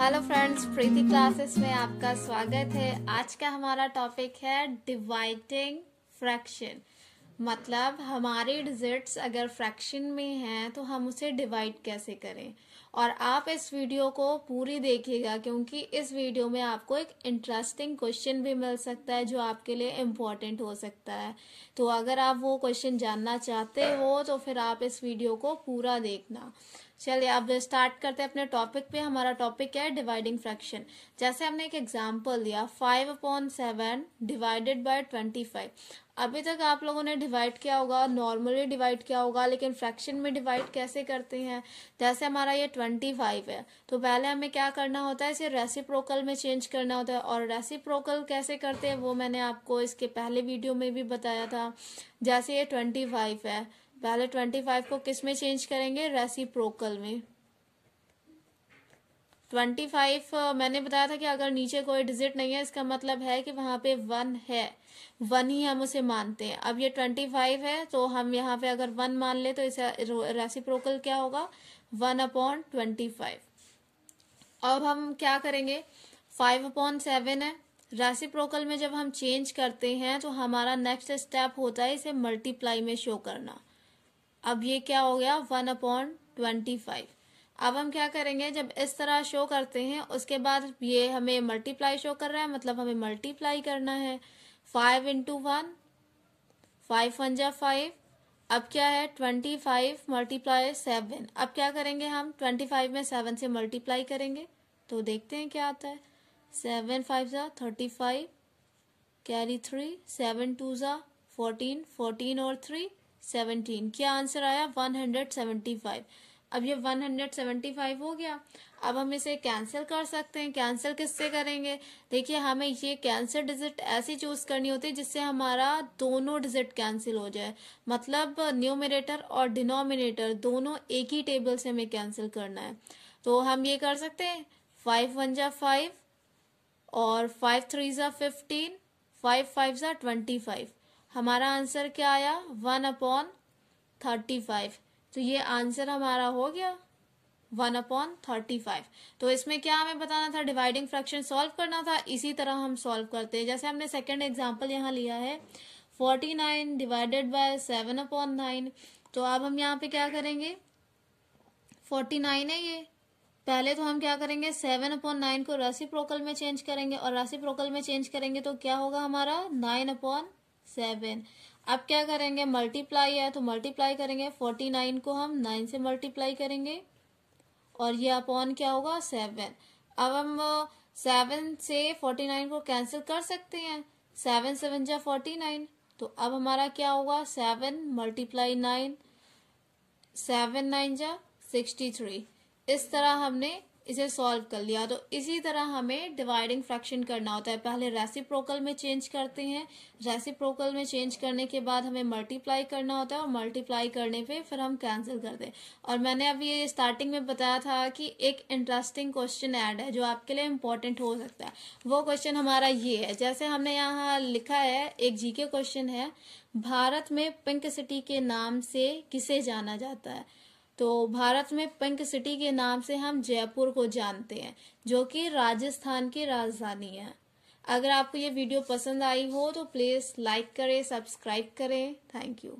hello friends प्रीति classes में आपका स्वागत है आज का हमारा टॉपिक है डिवाइडिंग फ्रैक्शन मतलब हमारे डिजिट्स अगर फ्रैक्शन में हैं तो हम उसे डिवाइड कैसे करें और आप इस वीडियो को पूरी देखिएगा क्योंकि इस वीडियो में आपको एक इंटरेस्टिंग क्वेश्चन भी मिल सकता है जो आपके लिए इम्पोर्टेंट हो सकता है तो अगर आप वो क्वेश्चन जानना चाहते हो तो फिर आप इस वीडियो को पूरा देखना चलिए अब स्टार्ट करते हैं अपने टॉपिक पे हमारा टॉपिक है डिवाइडिंग फ्रैक्शन जैसे हमने एक एग्जाम्पल लिया five upon seven divided by twenty five अभी तक आप लोगों ने डिवाइड किया होगा नॉर्मली डिवाइड किया होगा लेकिन फ्रैक्शन में डिवाइड कैसे करते हैं जैसे हमारा ये ट्वेंटी फाइव है तो पहले हमें क्या करना होता है इसे रेसिप्रोकल में चेंज करना होता है और रेसिप्रोकल कैसे करते हैं वो मैंने आपको इसके पहले वीडियो में भी बताया था जैसे ये ट्वेंटी फाइव है पहले ट्वेंटी फाइव को किस में चेंज करेंगे रेसिप्रोकल में ट्वेंटी फाइव मैंने बताया था कि अगर नीचे कोई डिजिट नहीं है इसका मतलब है कि वहां पे वन है वन ही हम उसे मानते हैं अब ये ट्वेंटी फाइव है तो हम यहाँ पे अगर वन मान ले तो इसे रेसिप्रोकल क्या होगा वन अपॉन ट्वेंटी फाइव अब हम क्या करेंगे फाइव अपॉन सेवन है रेसिप्रोकल में जब हम चेंज करते हैं तो हमारा नेक्स्ट स्टेप होता है इसे मल्टीप्लाई में शो करना अब ये क्या हो गया वन अपॉन ट्वेंटी फाइव अब हम क्या करेंगे जब इस तरह शो करते हैं उसके बाद ये हमें मल्टीप्लाई शो कर रहा है मतलब हमें मल्टीप्लाई करना है five into one five one जा फाइव अब क्या है ट्वेंटी फाइव मल्टीप्लाई सेवन अब क्या करेंगे हम ट्वेंटी फाइव में सेवन से मल्टीप्लाई करेंगे तो देखते हैं क्या आता है सेवन फाइव ज़ा thirty five carry three seven two ज़ा फोर्टीन फोर्टीन और थ्री सेवनटीन क्या आंसर आया वन हंड्रेड सेवेंटी फाइव अब ये वन हंड्रेड सेवेंटी फाइव हो गया अब हम इसे कैंसिल कर सकते हैं कैंसिल किससे करेंगे देखिए हमें ये कैंसिल डिजिट ऐसी चूज करनी होती है जिससे हमारा दोनों डिजिट कैंसिल हो जाए मतलब न्यूमिनेटर और डिनोमिनेटर दोनों एक ही टेबल से हमें कैंसिल करना है तो हम ये कर सकते हैं फाइव वन जा फाइव और फाइव थ्री जा फिफ्टीन फाइव फाइव जा ट्वेंटी फाइव हमारा आंसर क्या आया वन अपॉन थर्टी फाइव तो ये आंसर हमारा हो गया वन अपॉन थर्टी फाइव तो इसमें क्या हमें बताना था डिवाइडिंग फ्रैक्शन सॉल्व करना था इसी तरह हम सॉल्व करते हैं जैसे हमने सेकेंड एग्जाम्पल यहाँ लिया है forty nine divided by seven upon nine तो अब हम यहाँ पे क्या करेंगे फोर्टी नाइन है ये पहले तो हम क्या करेंगे सेवन अपॉन नाइन को राशि प्रोकल में चेंज करेंगे और राशि प्रोकल में चेंज करेंगे तो क्या होगा हमारा नाइन अपॉन सेवन अब क्या करेंगे मल्टीप्लाई है तो मल्टीप्लाई करेंगे फोर्टी नाइन को हम नाइन से मल्टीप्लाई करेंगे और ये अपॉन क्या होगा सेवन अब हम सेवन uh, से फोर्टी नाइन को कैंसिल कर सकते हैं सेवन सेवन जा फोर्टी नाइन तो अब हमारा क्या होगा seven multiply nine seven nine जा सिक्सटी थ्री इस तरह हमने इसे सॉल्व कर लिया तो इसी तरह हमें डिवाइडिंग फ्रैक्शन करना होता है पहले रेसिप्रोकल में चेंज करते हैं रेसिप्रोकल में चेंज करने के बाद हमें मल्टीप्लाई करना होता है और मल्टीप्लाई करने पे फिर हम कैंसिल कर दें और मैंने अभी ये स्टार्टिंग में बताया था कि एक इंटरेस्टिंग क्वेश्चन ऐड है जो आपके लिए इम्पोर्टेंट हो सकता है वो क्वेश्चन हमारा ये है जैसे हमने यहाँ लिखा है एक जी क्वेश्चन है भारत में पिंक सिटी के नाम से किसे जाना जाता है तो भारत में पिंक सिटी के नाम से हम जयपुर को जानते हैं जो कि राजस्थान की राजधानी है अगर आपको ये वीडियो पसंद आई हो तो प्लीज़ लाइक करें सब्सक्राइब करें थैंक यू